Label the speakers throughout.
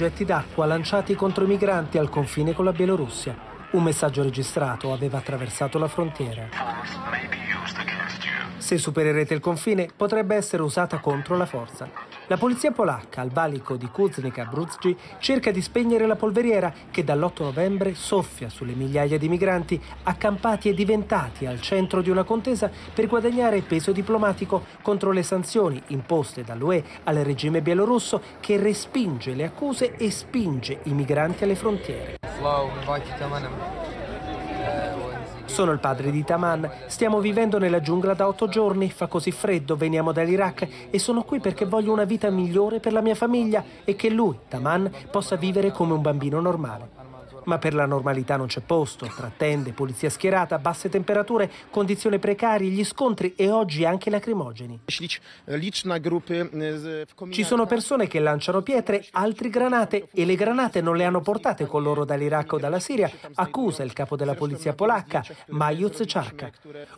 Speaker 1: getti d'acqua lanciati contro i migranti al confine con la Bielorussia. Un messaggio registrato aveva attraversato la frontiera. Se supererete il confine, potrebbe essere usata contro la forza. La polizia polacca, al valico di Kuznik a cerca di spegnere la polveriera che dall'8 novembre soffia sulle migliaia di migranti accampati e diventati al centro di una contesa per guadagnare peso diplomatico contro le sanzioni imposte dall'UE al regime bielorusso che respinge le accuse e spinge i migranti alle frontiere. Sono il padre di Taman. Stiamo vivendo nella giungla da otto giorni, fa così freddo, veniamo dall'Iraq e sono qui perché voglio una vita migliore per la mia famiglia e che lui, Taman, possa vivere come un bambino normale ma per la normalità non c'è posto. Tra tende, polizia schierata, basse temperature, condizioni precarie, gli scontri e oggi anche lacrimogeni. Ci sono persone che lanciano pietre, altri granate e le granate non le hanno portate con loro dall'Iraq o dalla Siria, accusa il capo della polizia polacca, Majuz Ciarca.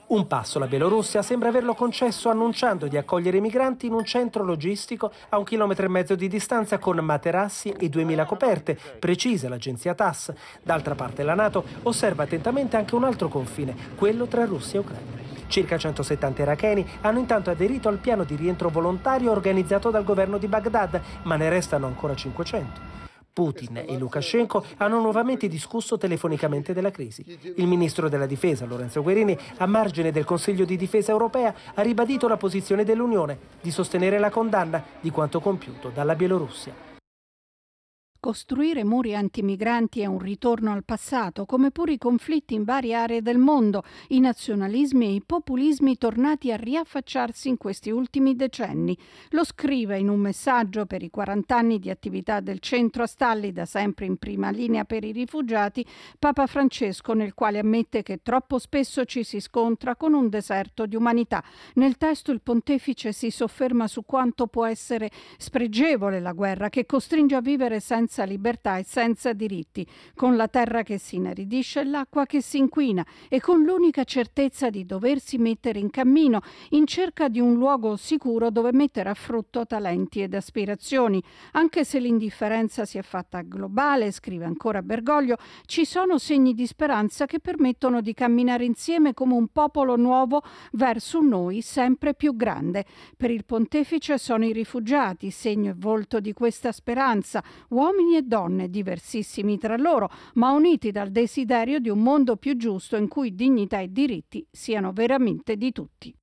Speaker 1: Un passo la Bielorussia sembra averlo concesso annunciando di accogliere i migranti in un centro logistico a un chilometro e mezzo di distanza con materassi e 2000 coperte, precisa l'agenzia TAS, D'altra parte la Nato osserva attentamente anche un altro confine, quello tra Russia e Ucraina. Circa 170 iracheni hanno intanto aderito al piano di rientro volontario organizzato dal governo di Baghdad, ma ne restano ancora 500. Putin e Lukashenko hanno nuovamente discusso telefonicamente della crisi. Il ministro della Difesa, Lorenzo Guerini, a margine del Consiglio di Difesa europea, ha ribadito la posizione dell'Unione di sostenere la condanna di quanto compiuto dalla Bielorussia.
Speaker 2: Costruire muri antimigranti è un ritorno al passato, come pure i conflitti in varie aree del mondo, i nazionalismi e i populismi tornati a riaffacciarsi in questi ultimi decenni. Lo scrive in un messaggio per i 40 anni di attività del centro a Stalli, da sempre in prima linea per i rifugiati, Papa Francesco, nel quale ammette che troppo spesso ci si scontra con un deserto di umanità. Nel testo il pontefice si sofferma su quanto può essere spregevole la guerra che costringe a vivere senza senza libertà e senza diritti, con la terra che si inaridisce e l'acqua che si inquina e con l'unica certezza di doversi mettere in cammino in cerca di un luogo sicuro dove mettere a frutto talenti ed aspirazioni. Anche se l'indifferenza si è fatta globale, scrive ancora Bergoglio, ci sono segni di speranza che permettono di camminare insieme come un popolo nuovo verso un noi sempre più grande. Per il pontefice sono i rifugiati, segno e volto di questa speranza, uomini uomini e donne diversissimi tra loro, ma uniti dal desiderio di un mondo più giusto in cui dignità e diritti siano veramente di tutti.